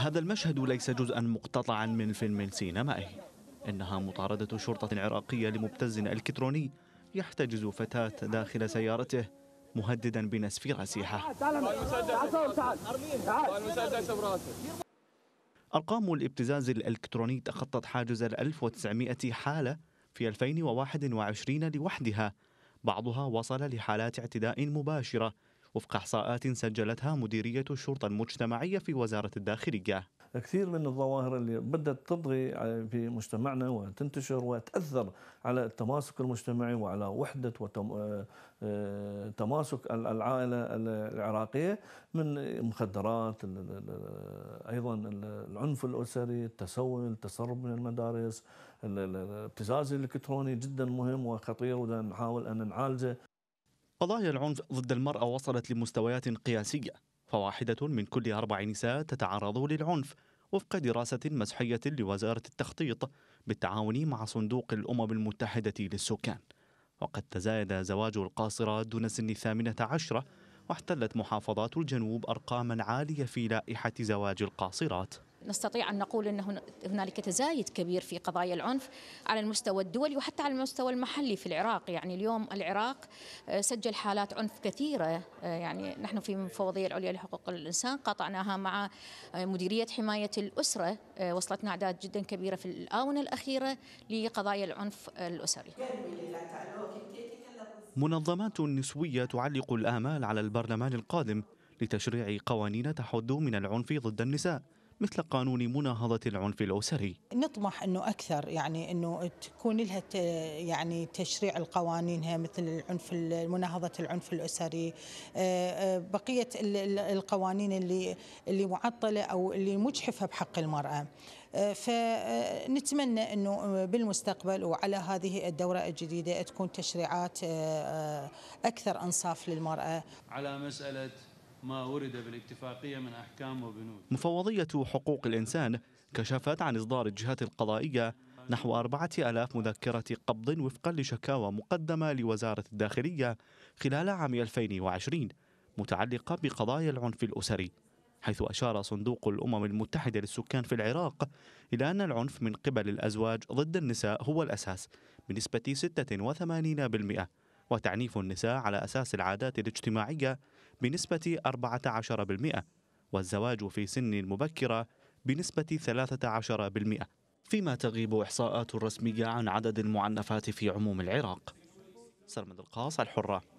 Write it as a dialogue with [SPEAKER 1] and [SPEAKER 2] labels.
[SPEAKER 1] هذا المشهد ليس جزءا مقتطعا من فيلم سينمائي إنها مطاردة شرطة عراقية لمبتز إلكتروني يحتجز فتاة داخل سيارته مهددا بنسف راسها أرقام الابتزاز الإلكتروني تخطت حاجز ال 1900 حالة في 2021 لوحدها بعضها وصل لحالات اعتداء مباشرة وفق إحصاءات سجلتها مديرية الشرطة المجتمعية في وزارة الداخلية
[SPEAKER 2] كثير من الظواهر اللي بدأت تطغي في مجتمعنا وتنتشر وتأثر على التماسك المجتمعي وعلى وحدة وتماسك آه، آه، العائلة العراقية من مخدرات أيضا العنف الأسري التسول التسرب من المدارس الابتزاز الإلكتروني جدا مهم وخطير ونحاول أن نعالجه قضايا العنف
[SPEAKER 1] ضد المرأة وصلت لمستويات قياسية فواحدة من كل أربع نساء تتعرض للعنف وفق دراسة مسحية لوزارة التخطيط بالتعاون مع صندوق الأمم المتحدة للسكان وقد تزايد زواج القاصرات دون سن الثامنة عشرة واحتلت محافظات الجنوب أرقاما عالية في لائحة زواج القاصرات
[SPEAKER 3] نستطيع أن نقول أن هنالك تزايد كبير في قضايا العنف على المستوى الدولي وحتى على المستوى المحلي في العراق يعني اليوم العراق آه، سجل حالات عنف كثيرة آه، يعني نحن في المفوضية العليا لحقوق الإنسان قاطعناها مع آه، مديرية حماية الأسرة وصلتنا أعداد جدا كبيرة في الآونة الأخيرة لقضايا العنف الأسري
[SPEAKER 1] منظمات نسوية تعلق الآمال على البرلمان القادم لتشريع قوانين تحد من العنف ضد النساء مثل قانون مناهضة العنف الأسري
[SPEAKER 4] نطمح أنه أكثر يعني أنه تكون لها يعني تشريع القوانينها مثل العنف مناهضة العنف الأسري آه، آه، بقية القوانين اللي اللي معطلة أو اللي مجحفة بحق المرأة آه، فنتمنى انه بالمستقبل وعلى هذه الدوره الجديده تكون تشريعات اكثر انصاف
[SPEAKER 2] للمراه على مساله ما ورد بالاتفاقية من أحكام وبنود
[SPEAKER 1] مفوضية حقوق الإنسان كشفت عن إصدار الجهات القضائية نحو أربعة ألاف مذكرة قبض وفقا لشكاوى مقدمة لوزارة الداخلية خلال عام 2020 متعلقة بقضايا العنف الأسري حيث أشار صندوق الأمم المتحدة للسكان في العراق إلى أن العنف من قبل الأزواج ضد النساء هو الأساس بنسبة 86% وتعنيف النساء على أساس العادات الاجتماعية بنسبة 14% والزواج في سن مبكرة بنسبة 13% فيما تغيب إحصاءات رسمية عن عدد المعنفات في عموم العراق سلمى القاص الحرة